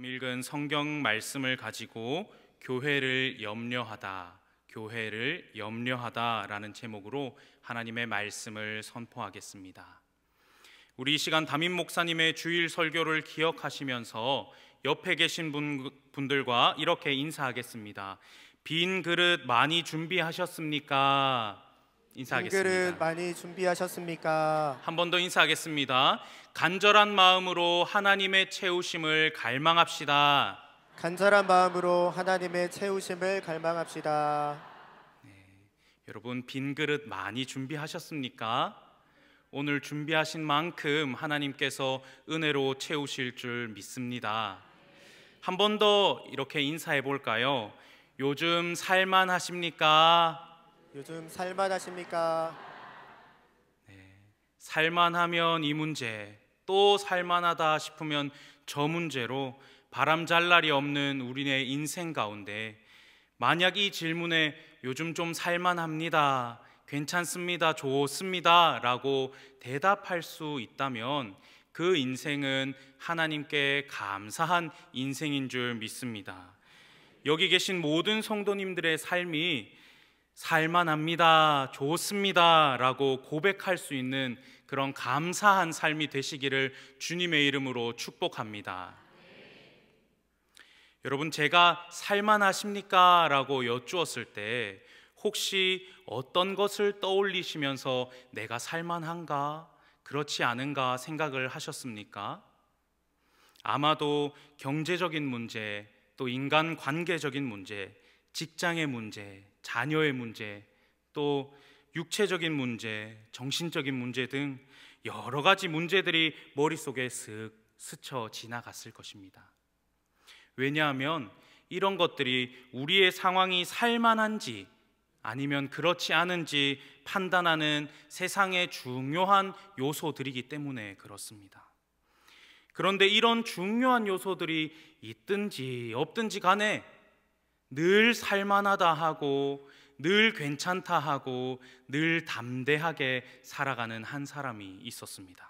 방금 읽은 성경 말씀을 가지고 교회를 염려하다, 교회를 염려하다라는 제목으로 하나님의 말씀을 선포하겠습니다. 우리 시간 담임 목사님의 주일 설교를 기억하시면서 옆에 계신 분, 분들과 이렇게 인사하겠습니다. 빈 그릇 많이 준비하셨습니까? 인사하겠습니다. 많이 준비하셨습니까? 한 번 더 인사하겠습니다. 간절한 마음으로 하나님의 채우심을 갈망합시다. 간절한 마음으로 하나님의 채우심을 갈망합시다. 네, 여러분 빈 그릇 많이 준비하셨습니까? 오늘 준비하신 만큼 하나님께서 은혜로 채우실 줄 믿습니다. 한 번 더 이렇게 인사해 볼까요? 요즘 살만 하십니까? 요즘 살만하십니까? 네, 살만하면 이 문제, 또 살만하다 싶으면 저 문제로 바람잘 날이 없는 우리네 인생 가운데 만약 이 질문에 요즘 좀 살만합니다, 괜찮습니다, 좋습니다 라고 대답할 수 있다면 그 인생은 하나님께 감사한 인생인 줄 믿습니다. 여기 계신 모든 성도님들의 삶이 살만합니다. 좋습니다. 라고 고백할 수 있는 그런 감사한 삶이 되시기를 주님의 이름으로 축복합니다. 여러분, 제가 살만하십니까? 라고 여쭈었을 때 혹시 어떤 것을 떠올리시면서 내가 살만한가? 그렇지 않은가 생각을 하셨습니까? 아마도 경제적인 문제, 또 인간 관계적인 문제, 직장의 문제, 자녀의 문제, 또 육체적인 문제, 정신적인 문제 등 여러 가지 문제들이 머릿속에 슥 스쳐 지나갔을 것입니다. 왜냐하면 이런 것들이 우리의 상황이 살만한지 아니면 그렇지 않은지 판단하는 세상의 중요한 요소들이기 때문에 그렇습니다. 그런데 이런 중요한 요소들이 있든지 없든지 간에 늘 살만하다 하고 늘 괜찮다 하고 늘 담대하게 살아가는 한 사람이 있었습니다.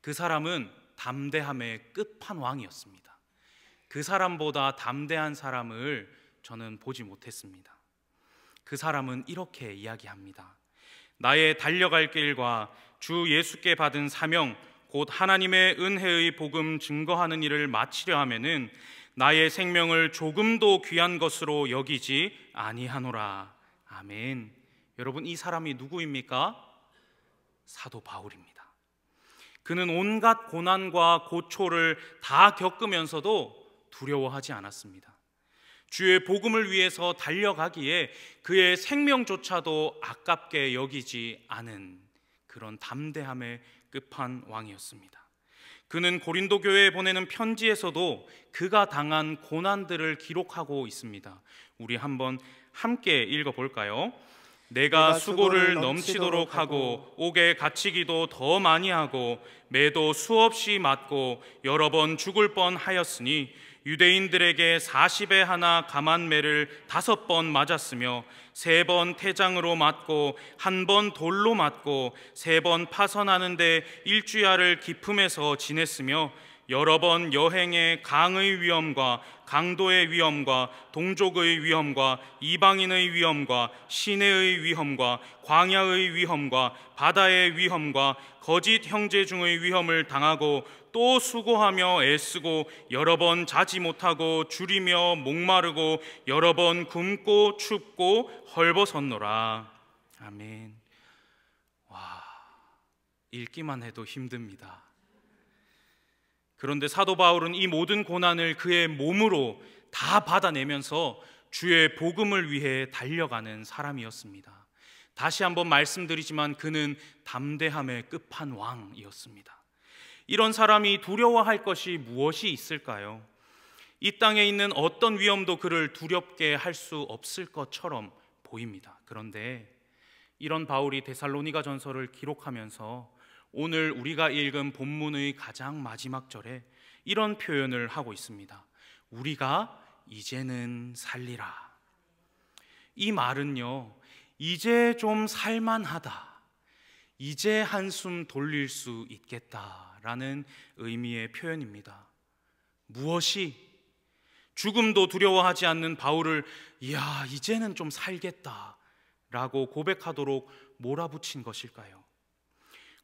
그 사람은 담대함의 끝판왕이었습니다. 그 사람보다 담대한 사람을 저는 보지 못했습니다. 그 사람은 이렇게 이야기합니다. 나의 달려갈 길과 주 예수께 받은 사명 곧 하나님의 은혜의 복음 증거하는 일을 마치려 하면은 나의 생명을 조금도 귀한 것으로 여기지 아니하노라. 아멘. 여러분 이 사람이 누구입니까? 사도 바울입니다. 그는 온갖 고난과 고초를 다 겪으면서도 두려워하지 않았습니다. 주의 복음을 위해서 달려가기에 그의 생명조차도 아깝게 여기지 않은 그런 담대함의 끝판왕이었습니다. 그는 고린도 교회에 보내는 편지에서도 그가 당한 고난들을 기록하고 있습니다. 우리 한번 함께 읽어 볼까요? 내가 수고를 넘치도록 하고 옥에 갇히기도 더 많이 하고 매도 수없이 맞고 여러 번 죽을 뻔 하였으니 유대인들에게 40에 하나 감한 매를 다섯 번 맞았으며 세번 태장으로 맞고 한 번 돌로 맞고 세 번 파선하는데 일주야를 기품에서 지냈으며 여러 번 여행의 강의 위험과 강도의 위험과 동족의 위험과 이방인의 위험과 시내의 위험과 광야의 위험과 바다의 위험과 거짓 형제 중의 위험을 당하고 또 수고하며 애쓰고 여러 번 자지 못하고 줄이며 목마르고 여러 번 굶고 춥고 헐벗었노라. 아멘. 와. 읽기만 해도 힘듭니다. 그런데 사도 바울은 이 모든 고난을 그의 몸으로 다 받아내면서 주의 복음을 위해 달려가는 사람이었습니다. 다시 한번 말씀드리지만 그는 담대함의 끝판왕이었습니다. 이런 사람이 두려워할 것이 무엇이 있을까요? 이 땅에 있는 어떤 위험도 그를 두렵게 할 수 없을 것처럼 보입니다. 그런데 이런 바울이 데살로니가 전서를 기록하면서 오늘 우리가 읽은 본문의 가장 마지막 절에 이런 표현을 하고 있습니다. 우리가 이제는 살리라. 이 말은요, 이제 좀 살만하다. 이제 한숨 돌릴 수 있겠다라는 의미의 표현입니다. 무엇이 죽음도 두려워하지 않는 바울을 이야, 이제는 좀 살겠다라고 고백하도록 몰아붙인 것일까요?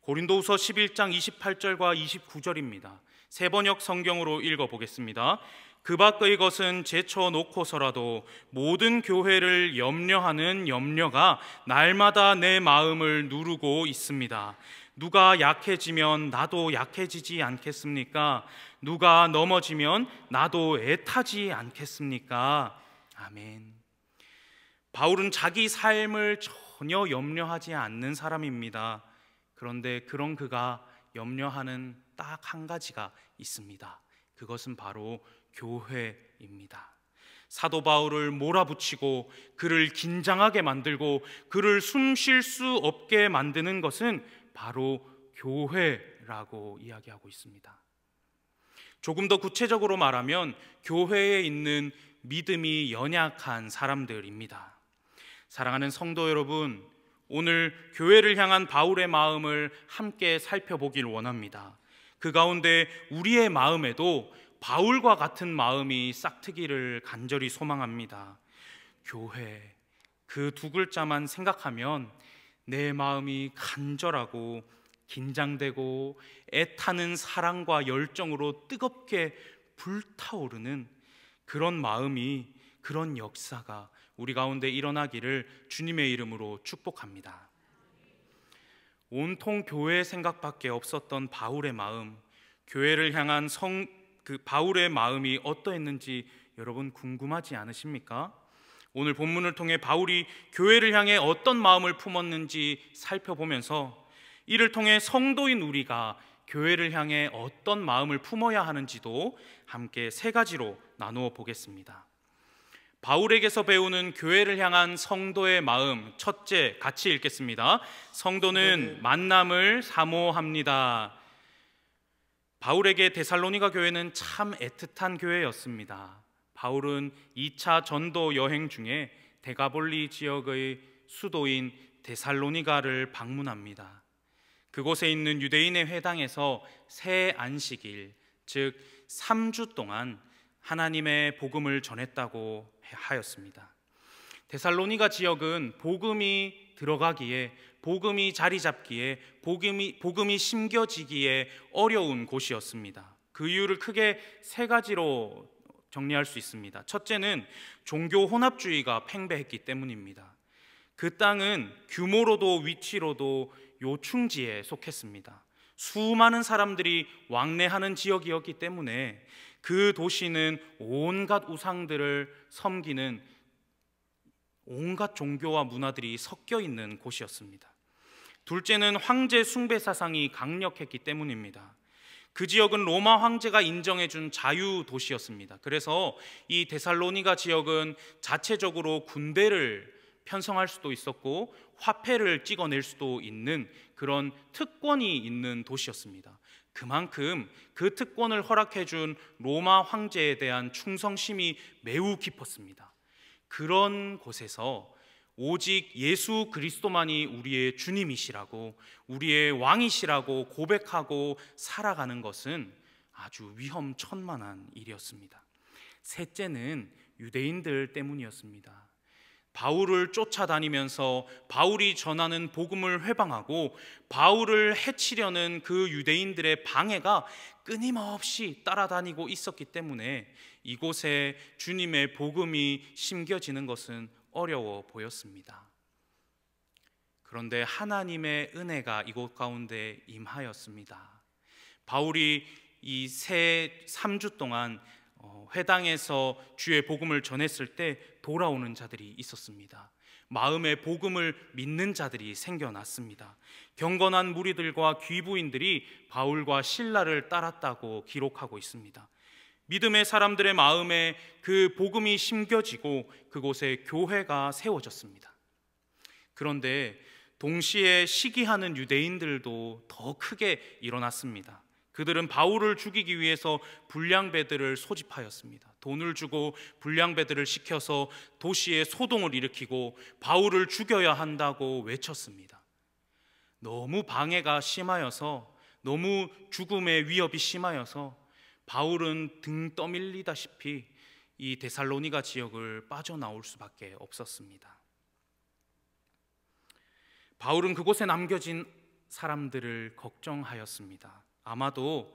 고린도후서 11장 28절과 29절입니다. 세 번역 성경으로 읽어 보겠습니다. 그 밖의 것은 제쳐 놓고서라도 모든 교회를 염려하는 염려가 날마다 내 마음을 누르고 있습니다. 누가 약해지면 나도 약해지지 않겠습니까? 누가 넘어지면 나도 애타지 않겠습니까? 아멘. 바울은 자기 삶을 전혀 염려하지 않는 사람입니다. 그런데 그런 그가 염려하는 딱 한 가지가 있습니다. 그것은 바로 교회입니다. 사도 바울을 몰아붙이고 그를 긴장하게 만들고 그를 숨 쉴 수 없게 만드는 것은 바로 교회라고 이야기하고 있습니다. 조금 더 구체적으로 말하면 교회에 있는 믿음이 연약한 사람들입니다. 사랑하는 성도 여러분, 오늘 교회를 향한 바울의 마음을 함께 살펴보길 원합니다. 그 가운데 우리의 마음에도 바울과 같은 마음이 싹트기를 간절히 소망합니다. 교회 그 두 글자만 생각하면 내 마음이 간절하고 긴장되고 애타는 사랑과 열정으로 뜨겁게 불타오르는 그런 마음이 그런 역사가 우리 가운데 일어나기를 주님의 이름으로 축복합니다. 온통 교회 생각밖에 없었던 바울의 마음, 교회를 향한 성, 그 바울의 마음이 어떠했는지 여러분 궁금하지 않으십니까? 오늘 본문을 통해 바울이 교회를 향해 어떤 마음을 품었는지 살펴보면서 이를 통해 성도인 우리가 교회를 향해 어떤 마음을 품어야 하는지도 함께 세 가지로 나누어 보겠습니다. 바울에게서 배우는 교회를 향한 성도의 마음 첫째 같이 읽겠습니다. 성도는 네. 만남을 사모합니다. 바울에게 데살로니가 교회는 참 애틋한 교회였습니다. 바울은 2차 전도 여행 중에 데가볼리 지역의 수도인 데살로니가를 방문합니다. 그곳에 있는 유대인의 회당에서 새 안식일, 즉 3주 동안 하나님의 복음을 전했다고 하였습니다. 데살로니가 지역은 복음이 들어가기에 복음이 자리 잡기에 복음이 복음이 심겨지기에 어려운 곳이었습니다. 그 이유를 크게 세 가지로 정리할 수 있습니다. 첫째는 종교 혼합주의가 팽배했기 때문입니다. 그 땅은 규모로도 위치로도 요충지에 속했습니다. 수많은 사람들이 왕래하는 지역이었기 때문에 그 도시는 온갖 우상들을 섬기는 온갖 종교와 문화들이 섞여 있는 곳이었습니다. 둘째는 황제 숭배 사상이 강력했기 때문입니다. 그 지역은 로마 황제가 인정해준 자유 도시였습니다. 그래서 이 데살로니가 지역은 자체적으로 군대를 편성할 수도 있었고 화폐를 찍어낼 수도 있는 그런 특권이 있는 도시였습니다. 그만큼 그 특권을 허락해 준 로마 황제에 대한 충성심이 매우 깊었습니다. 그런 곳에서 오직 예수 그리스도만이 우리의 주님이시라고 우리의 왕이시라고 고백하고 살아가는 것은 아주 위험천만한 일이었습니다. 셋째는 유대인들 때문이었습니다. 바울을 쫓아다니면서 바울이 전하는 복음을 회방하고 바울을 해치려는 그 유대인들의 방해가 끊임없이 따라다니고 있었기 때문에 이곳에 주님의 복음이 심겨지는 것은 어려워 보였습니다. 그런데 하나님의 은혜가 이곳 가운데 임하였습니다. 바울이 이세 3주 동안 어, 회당에서 주의 복음을 전했을 때 돌아오는 자들이 있었습니다. 마음에 복음을 믿는 자들이 생겨났습니다. 경건한 무리들과 귀부인들이 바울과 신라를 따랐다고 기록하고 있습니다. 믿음의 사람들의 마음에 그 복음이 심겨지고 그곳에 교회가 세워졌습니다. 그런데 동시에 시기하는 유대인들도 더 크게 일어났습니다. 그들은 바울을 죽이기 위해서 불량배들을 소집하였습니다. 돈을 주고 불량배들을 시켜서 도시에 소동을 일으키고 바울을 죽여야 한다고 외쳤습니다. 너무 방해가 심하여서 너무 죽음의 위협이 심하여서 바울은 등 떠밀리다시피 이 데살로니가 지역을 빠져나올 수밖에 없었습니다. 바울은 그곳에 남겨진 사람들을 걱정하였습니다. 아마도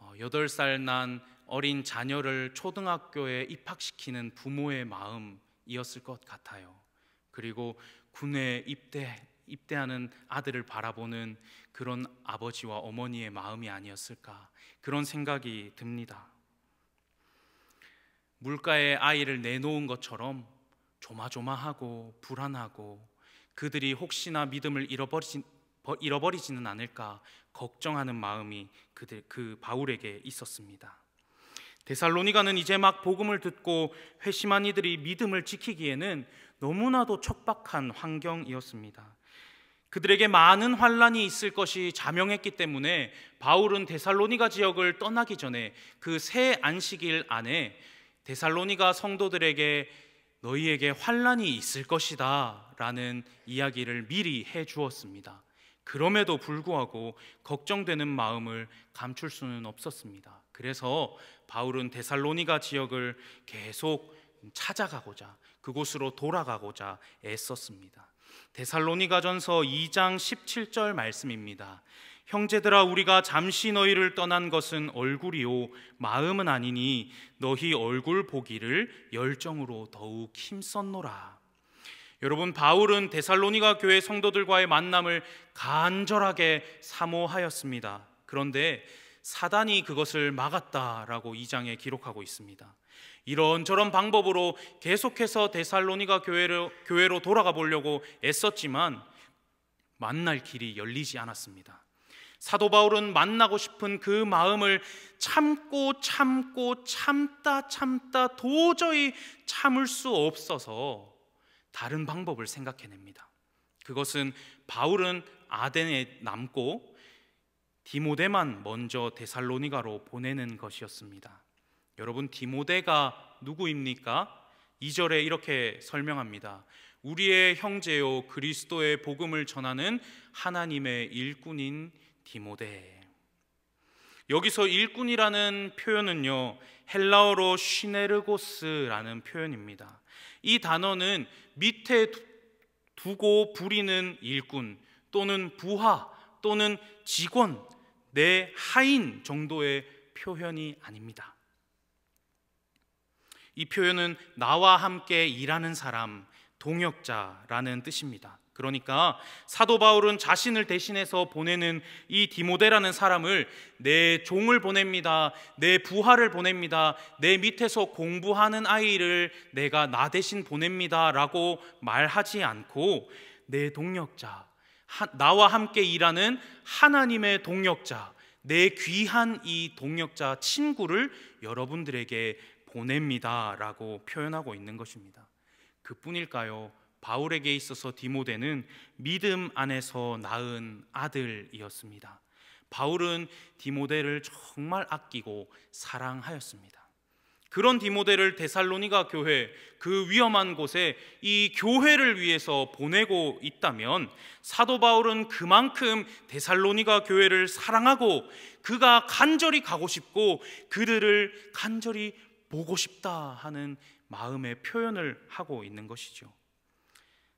8살 어, 난 어린 자녀를 초등학교에 입학시키는 부모의 마음이었을 것 같아요. 그리고 군에 입대 입대하는 아들을 바라보는 그런 아버지와 어머니의 마음이 아니었을까 그런 생각이 듭니다. 물가에 아이를 내놓은 것처럼 조마조마하고 불안하고 그들이 혹시나 믿음을 잃어버리지, 잃어버리지는 않을까 걱정하는 마음이 그들 그 바울에게 있었습니다. 데살로니가는 이제 막 복음을 듣고 회심한 이들이 믿음을 지키기에는 너무나도 척박한 환경이었습니다. 그들에게 많은 환란이 있을 것이 자명했기 때문에 바울은 데살로니가 지역을 떠나기 전에 그 새 안식일 안에 데살로니가 성도들에게 너희에게 환란이 있을 것이다라는 이야기를 미리 해 주었습니다. 그럼에도 불구하고 걱정되는 마음을 감출 수는 없었습니다. 그래서 바울은 데살로니가 지역을 계속 찾아가고자 그곳으로 돌아가고자 애썼습니다. 데살로니가전서 2장 17절 말씀입니다. 형제들아 우리가 잠시 너희를 떠난 것은 얼굴이요 마음은 아니니 너희 얼굴 보기를 열정으로 더욱 힘썼노라. 여러분 바울은 데살로니가 교회 성도들과의 만남을 간절하게 사모하였습니다. 그런데 사단이 그것을 막았다라고 2장에 기록하고 있습니다. 이런저런 방법으로 계속해서 데살로니가 교회로, 교회로 돌아가 보려고 애썼지만 만날 길이 열리지 않았습니다. 사도 바울은 만나고 싶은 그 마음을 참고 참고 참다 참다 도저히 참을 수 없어서 다른 방법을 생각해냅니다. 그것은 바울은 아덴에 남고 디모데만 먼저 데살로니가로 보내는 것이었습니다. 여러분 디모데가 누구입니까? 2절에 이렇게 설명합니다. 우리의 형제요 그리스도의 복음을 전하는 하나님의 일꾼인 디모데. 여기서 일꾼이라는 표현은요 헬라어로 시네르고스라는 표현입니다. 이 단어는 밑에 두고 부리는 일꾼 또는 부하 또는 직원 내 네, 하인 정도의 표현이 아닙니다. 이 표현은 나와 함께 일하는 사람, 동역자라는 뜻입니다. 그러니까 사도 바울은 자신을 대신해서 보내는 이 디모데라는 사람을 내 종을 보냅니다. 내 부하를 보냅니다. 내 밑에서 공부하는 아이를 내가 나 대신 보냅니다라고 말하지 않고 내 동력자 나와 함께 일하는 하나님의 동력자 내 귀한 이 동력자 친구를 여러분들에게 보냅니다라고 표현하고 있는 것입니다. 그뿐일까요? 바울에게 있어서 디모데는 믿음 안에서 낳은 아들이었습니다. 바울은 디모데를 정말 아끼고 사랑하였습니다. 그런 디모데를 데살로니가 교회 그 위험한 곳에 이 교회를 위해서 보내고 있다면 사도 바울은 그만큼 데살로니가 교회를 사랑하고 그가 간절히 가고 싶고 그들을 간절히 보고 싶다 하는 마음의 표현을 하고 있는 것이죠.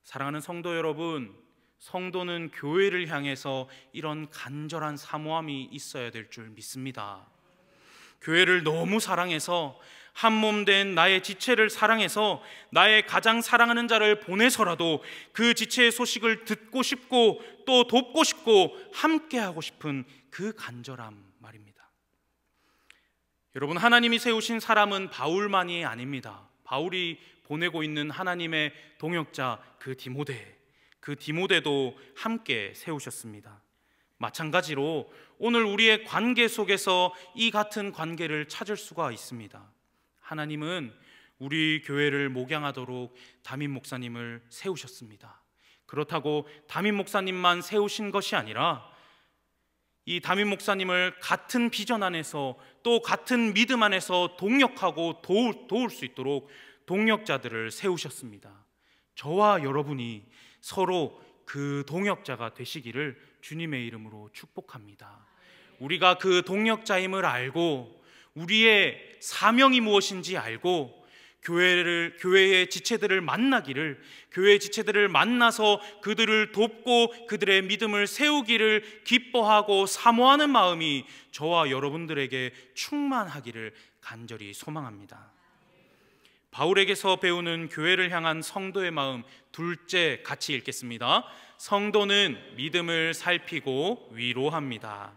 사랑하는 성도 여러분, 성도는 교회를 향해서 이런 간절한 사모함이 있어야 될 줄 믿습니다. 교회를 너무 사랑해서 한 몸 된 나의 지체를 사랑해서 나의 가장 사랑하는 자를 보내서라도 그 지체의 소식을 듣고 싶고 또 돕고 싶고 함께하고 싶은 그 간절함 말입니다. 여러분, 하나님이 세우신 사람은 바울만이 아닙니다. 바울이 보내고 있는 하나님의 동역자 그 디모데, 그 디모데도 함께 세우셨습니다. 마찬가지로 오늘 우리의 관계 속에서 이 같은 관계를 찾을 수가 있습니다. 하나님은 우리 교회를 목양하도록 담임 목사님을 세우셨습니다. 그렇다고 담임 목사님만 세우신 것이 아니라 이 담임 목사님을 같은 비전 안에서 또 같은 믿음 안에서 동역하고 도울, 도울 수 있도록 동역자들을 세우셨습니다. 저와 여러분이 서로 그 동역자가 되시기를 주님의 이름으로 축복합니다. 우리가 그 동역자임을 알고 우리의 사명이 무엇인지 알고 교회를 교회의 지체들을 만나기를 교회의 지체들을 만나서 그들을 돕고 그들의 믿음을 세우기를 기뻐하고 사모하는 마음이 저와 여러분들에게 충만하기를 간절히 소망합니다. 바울에게서 배우는 교회를 향한 성도의 마음 둘째 같이 읽겠습니다. 성도는 믿음을 살피고 위로합니다.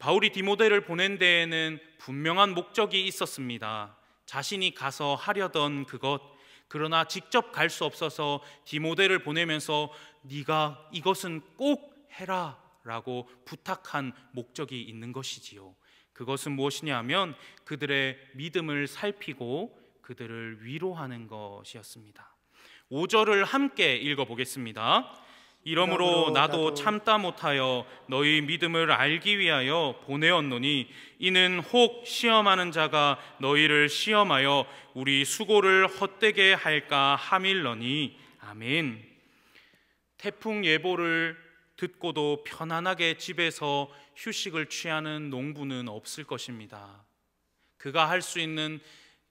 바울이 디모데를 보낸 데에는 분명한 목적이 있었습니다. 자신이 가서 하려던 그것 그러나 직접 갈 수 없어서 디모데를 보내면서 네가 이것은 꼭 해라라고 부탁한 목적이 있는 것이지요. 그것은 무엇이냐 하면 그들의 믿음을 살피고 그들을 위로하는 것이었습니다. 5절을 함께 읽어 보겠습니다. 이러므로 나도 참다 못하여 너희 믿음을 알기 위하여 보내었노니 이는 혹 시험하는 자가 너희를 시험하여 우리 수고를 헛되게 할까 함일러니 아멘. 태풍 예보를 듣고도 편안하게 집에서 휴식을 취하는 농부는 없을 것입니다. 그가 할 수 있는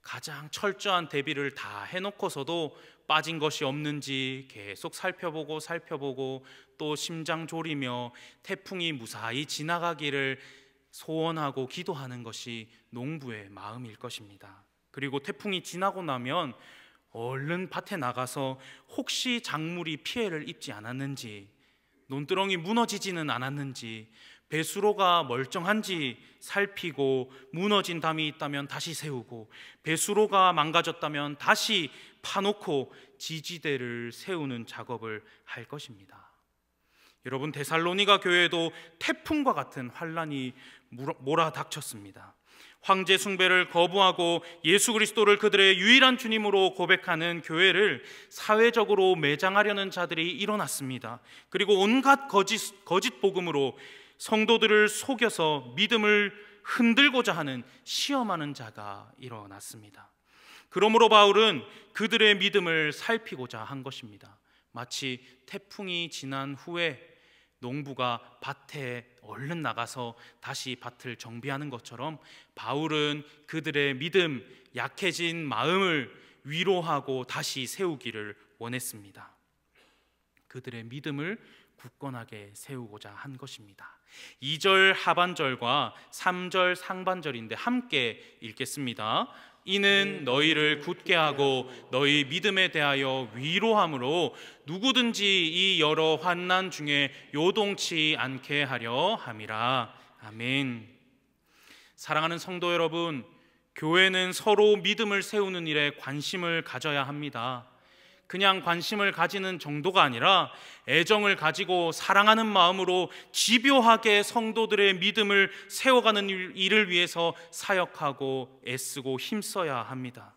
가장 철저한 대비를 다 해놓고서도 빠진 것이 없는지 계속 살펴보고 살펴보고 또 심장 졸이며 태풍이 무사히 지나가기를 소원하고 기도하는 것이 농부의 마음일 것입니다. 그리고 태풍이 지나고 나면 얼른 밭에 나가서 혹시 작물이 피해를 입지 않았는지 논두렁이 무너지지는 않았는지 배수로가 멀쩡한지 살피고 무너진 담이 있다면 다시 세우고 배수로가 망가졌다면 다시 파놓고 지지대를 세우는 작업을 할 것입니다. 여러분 데살로니가 교회도 태풍과 같은 환란이 몰아닥쳤습니다. 황제 숭배를 거부하고 예수 그리스도를 그들의 유일한 주님으로 고백하는 교회를 사회적으로 매장하려는 자들이 일어났습니다. 그리고 온갖 거짓 거짓 복음으로 성도들을 속여서 믿음을 흔들고자 하는 시험하는 자가 일어났습니다. 그러므로 바울은 그들의 믿음을 살피고자 한 것입니다. 마치 태풍이 지난 후에 농부가 밭에 얼른 나가서 다시 밭을 정비하는 것처럼 바울은 그들의 믿음, 약해진 마음을 위로하고 다시 세우기를 원했습니다. 그들의 믿음을 굳건하게 세우고자 한 것입니다. 2절 하반절과 3절 상반절인데 함께 읽겠습니다. 이는 너희를 굳게 하고 너희 믿음에 대하여 위로함으로 누구든지 이 여러 환난 중에 요동치 않게 하려 함이라. 아멘. 사랑하는 성도 여러분, 교회는 서로 믿음을 세우는 일에 관심을 가져야 합니다. 그냥 관심을 가지는 정도가 아니라 애정을 가지고 사랑하는 마음으로 집요하게 성도들의 믿음을 세워가는 일을 위해서 사역하고 애쓰고 힘써야 합니다.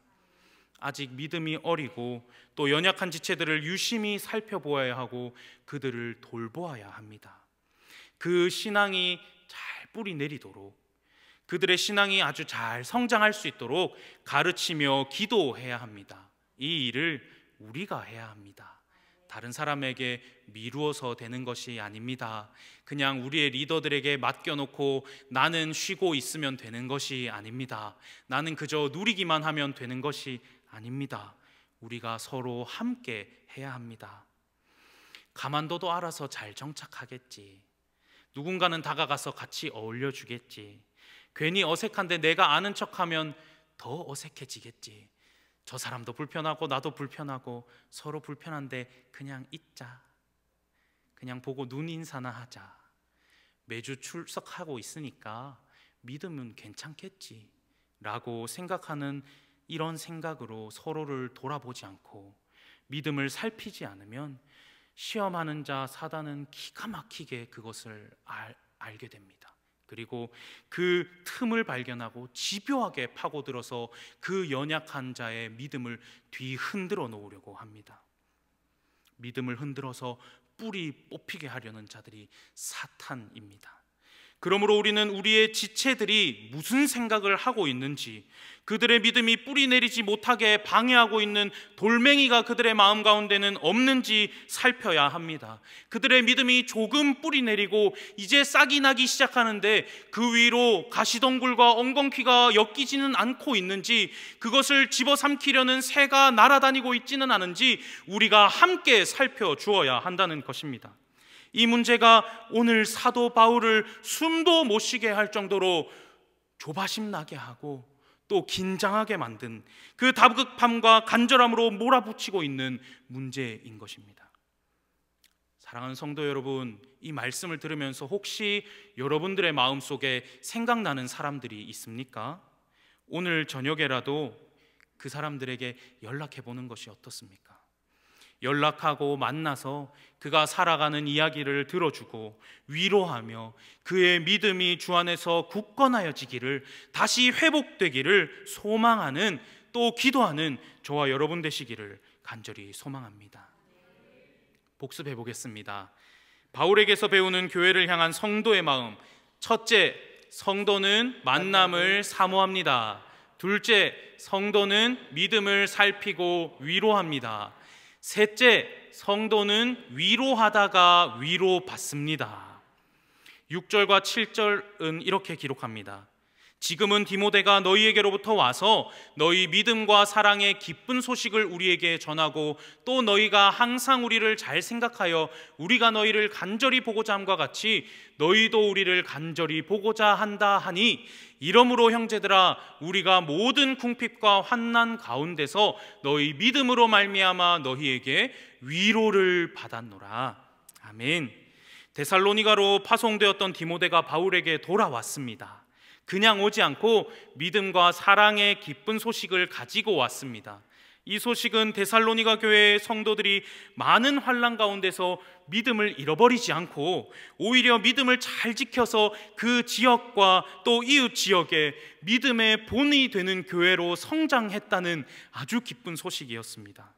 아직 믿음이 어리고 또 연약한 지체들을 유심히 살펴보아야 하고 그들을 돌보아야 합니다. 그 신앙이 잘 뿌리 내리도록 그들의 신앙이 아주 잘 성장할 수 있도록 가르치며 기도해야 합니다. 이 일을 우리가 해야 합니다. 다른 사람에게 미루어서 되는 것이 아닙니다. 그냥 우리의 리더들에게 맡겨놓고 나는 쉬고 있으면 되는 것이 아닙니다. 나는 그저 누리기만 하면 되는 것이 아닙니다. 우리가 서로 함께 해야 합니다. 가만둬도 알아서 잘 정착하겠지. 누군가는 다가가서 같이 어울려 주겠지. 괜히 어색한데 내가 아는 척하면 더 어색해지겠지. 저 사람도 불편하고 나도 불편하고 서로 불편한데 그냥 있자. 그냥 보고 눈 인사나 하자. 매주 출석하고 있으니까 믿으면 괜찮겠지. 라고 생각하는 이런 생각으로 서로를 돌아보지 않고 믿음을 살피지 않으면 시험하는 자 사단은 기가 막히게 그것을 알, 알게 됩니다. 그리고 그 틈을 발견하고 집요하게 파고들어서 그 연약한 자의 믿음을 뒤흔들어 놓으려고 합니다. 믿음을 흔들어서 뿌리 뽑히게 하려는 자들이 사탄입니다. 그러므로 우리는 우리의 지체들이 무슨 생각을 하고 있는지 그들의 믿음이 뿌리 내리지 못하게 방해하고 있는 돌멩이가 그들의 마음 가운데는 없는지 살펴야 합니다. 그들의 믿음이 조금 뿌리 내리고 이제 싹이 나기 시작하는데 그 위로 가시덩굴과 엉겅퀴가 엮이지는 않고 있는지 그것을 집어삼키려는 새가 날아다니고 있지는 않은지 우리가 함께 살펴 주어야 한다는 것입니다. 이 문제가 오늘 사도 바울을 숨도 못 쉬게 할 정도로 조바심 나게 하고 또 긴장하게 만든 그 다급함과 간절함으로 몰아붙이고 있는 문제인 것입니다. 사랑하는 성도 여러분, 이 말씀을 들으면서 혹시 여러분들의 마음 속에 생각나는 사람들이 있습니까? 오늘 저녁에라도 그 사람들에게 연락해 보는 것이 어떻습니까? 연락하고 만나서 그가 살아가는 이야기를 들어주고 위로하며 그의 믿음이 주 안에서 굳건하여지기를 다시 회복되기를 소망하는 또 기도하는 저와 여러분 되시기를 간절히 소망합니다. 복습해 보겠습니다. 바울에게서 배우는 교회를 향한 성도의 마음. 첫째, 성도는 만남을 사모합니다. 둘째, 성도는 믿음을 살피고 위로합니다. 셋째, 성도는 위로하다가 위로받습니다. 6절과 7절은 이렇게 기록합니다. 지금은 디모데가 너희에게로부터 와서 너희 믿음과 사랑의 기쁜 소식을 우리에게 전하고 또 너희가 항상 우리를 잘 생각하여 우리가 너희를 간절히 보고자 함과 같이 너희도 우리를 간절히 보고자 한다 하니 이러므로 형제들아 우리가 모든 궁핍과 환난 가운데서 너희 믿음으로 말미암아 너희에게 위로를 받았노라 아멘 데살로니가로 파송되었던 디모데가 바울에게 돌아왔습니다 그냥 오지 않고 믿음과 사랑의 기쁜 소식을 가지고 왔습니다. 이 소식은 데살로니가 교회의 성도들이 많은 환란 가운데서 믿음을 잃어버리지 않고 오히려 믿음을 잘 지켜서 그 지역과 또 이웃 지역에 믿음의 본이 되는 교회로 성장했다는 아주 기쁜 소식이었습니다.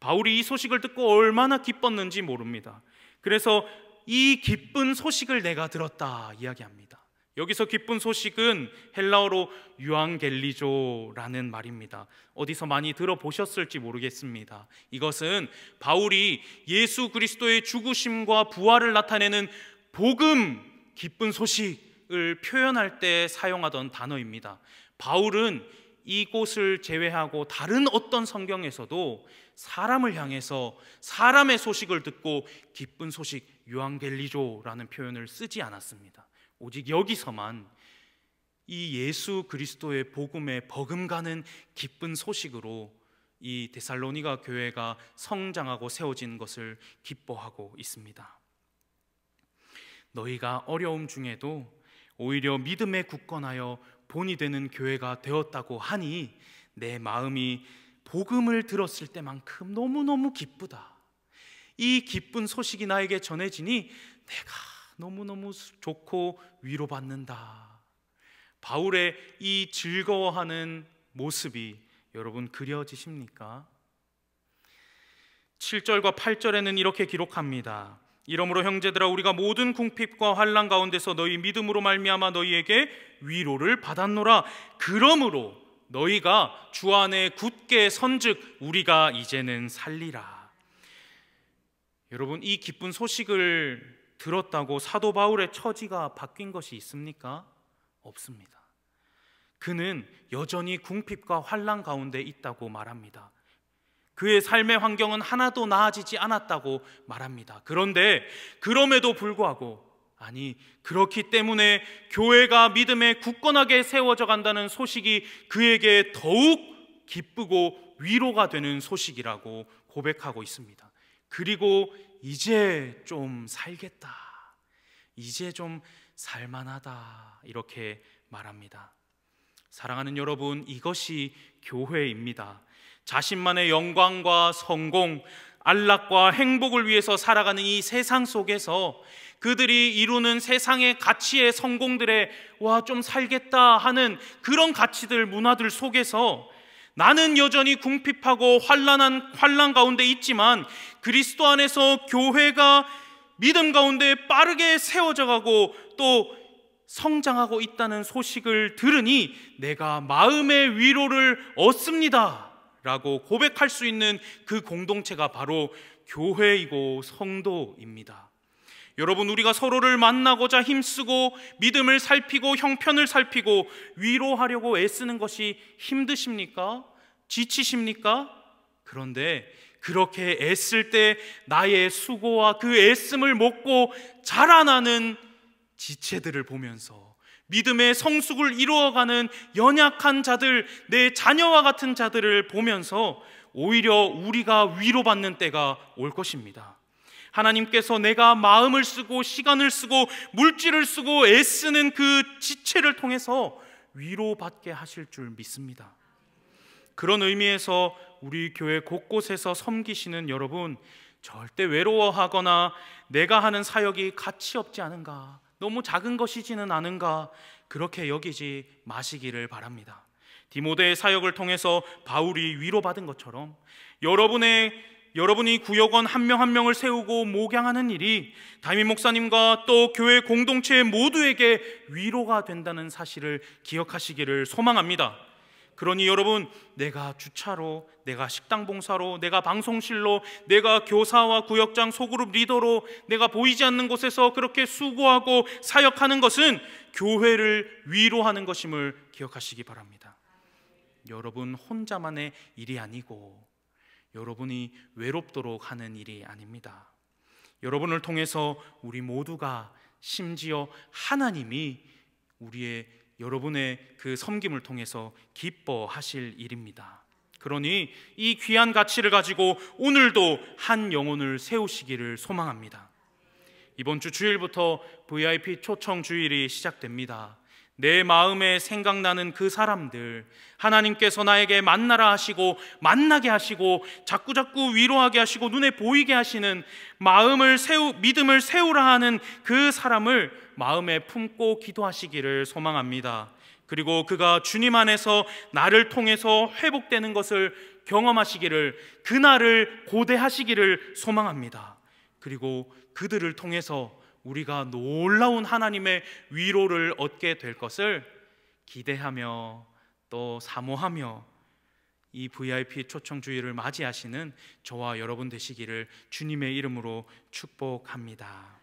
바울이 이 소식을 듣고 얼마나 기뻤는지 모릅니다. 그래서 이 기쁜 소식을 내가 들었다 이야기합니다. 여기서 기쁜 소식은 헬라어로 유앙겔리조라는 말입니다. 어디서 많이 들어보셨을지 모르겠습니다. 이것은 바울이 예수 그리스도의 죽으심과 부활을 나타내는 복음 기쁜 소식을 표현할 때 사용하던 단어입니다. 바울은 이곳을 제외하고 다른 어떤 성경에서도 사람을 향해서 사람의 소식을 듣고 기쁜 소식 유앙겔리조라는 표현을 쓰지 않았습니다. 오직 여기서만 이 예수 그리스도의 복음에 버금가는 기쁜 소식으로 이 데살로니가 교회가 성장하고 세워진 것을 기뻐하고 있습니다. 너희가 어려움 중에도 오히려 믿음에 굳건하여 본이 되는 교회가 되었다고 하니 내 마음이 복음을 들었을 때만큼 너무너무 기쁘다. 이 기쁜 소식이 나에게 전해지니 내가 너무너무 좋고 위로받는다. 바울의 이 즐거워하는 모습이 여러분 그려지십니까? 7절과 8절에는 이렇게 기록합니다. 이러므로 형제들아 우리가 모든 궁핍과 환난 가운데서 너희 믿음으로 말미암아 너희에게 위로를 받았노라. 그러므로 너희가 주 안에 굳게 선즉 우리가 이제는 살리라. 여러분 이 기쁜 소식을 들었다고 사도 바울의 처지가 바뀐 것이 있습니까? 없습니다. 그는 여전히 궁핍과 환란 가운데 있다고 말합니다. 그의 삶의 환경은 하나도 나아지지 않았다고 말합니다. 그런데 그럼에도 불구하고 아니 그렇기 때문에 교회가 믿음에 굳건하게 세워져 간다는 소식이 그에게 더욱 기쁘고 위로가 되는 소식이라고 고백하고 있습니다. 그리고 이제 좀 살겠다. 이제 좀 살만하다. 이렇게 말합니다. 사랑하는 여러분, 이것이 교회입니다. 자신만의 영광과 성공, 안락과 행복을 위해서 살아가는 이 세상 속에서 그들이 이루는 세상의 가치의 성공들에 와, 좀 살겠다 하는 그런 가치들, 문화들 속에서 나는 여전히 궁핍하고 환란한 환란 가운데 있지만 그리스도 안에서 교회가 믿음 가운데 빠르게 세워져 가고 또 성장하고 있다는 소식을 들으니 내가 마음의 위로를 얻습니다. 라고 고백할 수 있는 그 공동체가 바로 교회이고 성도입니다. 여러분 우리가 서로를 만나고자 힘쓰고 믿음을 살피고 형편을 살피고 위로하려고 애쓰는 것이 힘드십니까? 지치십니까? 그런데 그렇게 애쓸 때 나의 수고와 그 애씀을 먹고 자라나는 지체들을 보면서 믿음의 성숙을 이루어가는 연약한 자들, 내 자녀와 같은 자들을 보면서 오히려 우리가 위로받는 때가 올 것입니다. 하나님께서 내가 마음을 쓰고 시간을 쓰고 물질을 쓰고 애쓰는 그 지체를 통해서 위로받게 하실 줄 믿습니다. 그런 의미에서 우리 교회 곳곳에서 섬기시는 여러분 절대 외로워하거나 내가 하는 사역이 가치 없지 않은가 너무 작은 것이지는 않은가 그렇게 여기지 마시기를 바랍니다. 디모데의 사역을 통해서 바울이 위로받은 것처럼 여러분의 여러분이 구역원 한 명 한 명을 세우고 목양하는 일이 담임 목사님과 또 교회 공동체 모두에게 위로가 된다는 사실을 기억하시기를 소망합니다. 그러니 여러분, 내가 주차로, 내가 식당 봉사로, 내가 방송실로, 내가 교사와 구역장 소그룹 리더로, 내가 보이지 않는 곳에서 그렇게 수고하고 사역하는 것은 교회를 위로하는 것임을 기억하시기 바랍니다. 여러분 혼자만의 일이 아니고 여러분이 외롭도록 하는 일이 아닙니다. 여러분을 통해서 우리 모두가 심지어 하나님이 우리의 여러분의 그 섬김을 통해서 기뻐하실 일입니다. 그러니 이 귀한 가치를 가지고 오늘도 한 영혼을 세우시기를 소망합니다. 이번 주 주일부터 VIP 초청 주일이 시작됩니다. 내 마음에 생각나는 그 사람들 하나님께서 나에게 만나라 하시고 만나게 하시고 자꾸자꾸 위로하게 하시고 눈에 보이게 하시는 마음을 세우 믿음을 세우라 하는 그 사람을 마음에 품고 기도하시기를 소망합니다. 그리고 그가 주님 안에서 나를 통해서 회복되는 것을 경험하시기를 그날을 고대하시기를 소망합니다. 그리고 그들을 통해서 우리가 놀라운 하나님의 위로를 얻게 될 것을 기대하며 또 사모하며 이 VIP 초청주의를 맞이하시는 저와 여러분 되시기를 주님의 이름으로 축복합니다.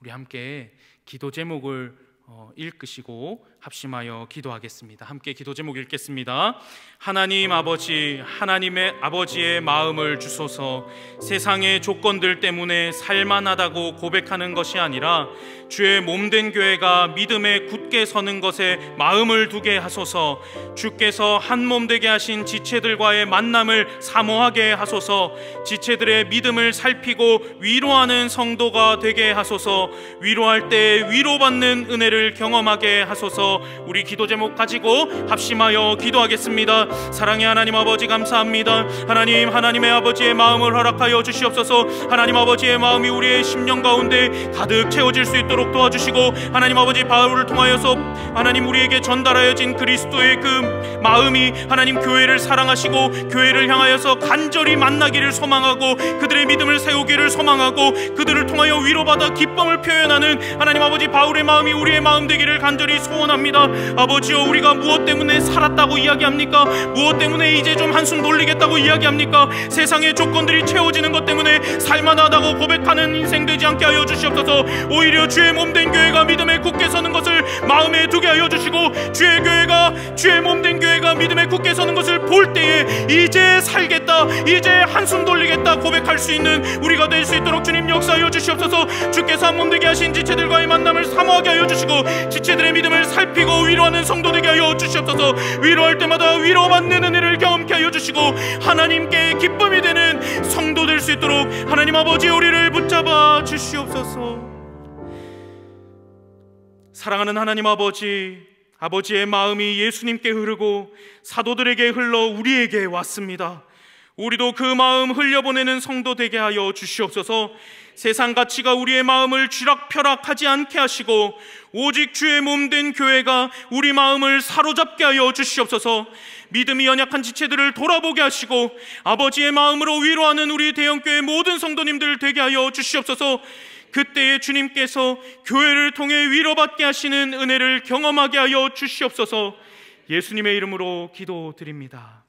우리 함께 기도 제목을 어, 읽으시고 합심하여 기도하겠습니다. 함께 기도 제목 읽겠습니다. 하나님 어. 아버지, 하나님의 아버지의 마음을 주소서. 세상의 조건들 때문에 살만하다고 고백하는 것이 아니라 주의 몸 된 교회가 믿음에 굳게 서는 것에 마음을 두게 하소서. 주께서 한 몸 되게 하신 지체들과의 만남을 사모하게 하소서. 지체들의 믿음을 살피고 위로하는 성도가 되게 하소서. 위로할 때 위로받는 은혜를 경험하게 하소서. 우리 기도 제목 가지고 합심하여 기도하겠습니다. 사랑의 하나님 아버지 감사합니다. 하나님 하나님의 아버지의 마음을 허락하여 주시옵소서. 하나님 아버지의 마음이 우리의 심령 가운데 가득 채워질 수 있도록 도와주시고 하나님 아버지 바울을 통하여서 하나님 우리에게 전달하여진 그리스도의 그 마음이 하나님 교회를 사랑하시고 교회를 향하여서 간절히 만나기를 소망하고 그들의 믿음을 세우기를 소망하고 그들을 통하여 위로받아 기쁨을 표현하는 하나님 아버지 바울의 마음이 우리의 마음 되기를 간절히 소원합니다. 합니다 아버지여 우리가 무엇 때문에 살았다고 이야기합니까? 무엇 때문에 이제 좀 한숨 돌리겠다고 이야기합니까? 세상의 조건들이 채워지는 것 때문에 살만하다고 고백하는 인생 되지 않게 하여 주시옵소서. 오히려 주의 몸 된 교회가 믿음에 굳게 서는 것을 마음에 두게 하여 주시고 주의 교회가 주의 몸 된 교회가 믿음에 굳게 서는 것을 볼 때에 이제 살겠다 이제 한숨 돌리겠다 고백할 수 있는 우리가 될 수 있도록 주님 역사하여 주시옵소서 주께서 몸되게 하신 지체들과의 만남을 사모하게 하여 주시고 지체들의 믿음을 살펴 베피고 위로하는 성도되게 하여 주시옵소서 위로할 때마다 위로받는 은혜를 경험케 하여 주시고 하나님께 기쁨이 되는 성도 될 수 있도록 하나님 아버지 우리를 붙잡아 주시옵소서 사랑하는 하나님 아버지 아버지의 마음이 예수님께 흐르고 사도들에게 흘러 우리에게 왔습니다 우리도 그 마음 흘려보내는 성도 되게 하여 주시옵소서 세상 가치가 우리의 마음을 쥐락펴락하지 않게 하시고 오직 주의 몸 된 교회가 우리 마음을 사로잡게 하여 주시옵소서. 믿음이 연약한 지체들을 돌아보게 하시고 아버지의 마음으로 위로하는 우리 대형교회 모든 성도님들 되게 하여 주시옵소서. 그때에 주님께서 교회를 통해 위로받게 하시는 은혜를 경험하게 하여 주시옵소서. 예수님의 이름으로 기도드립니다.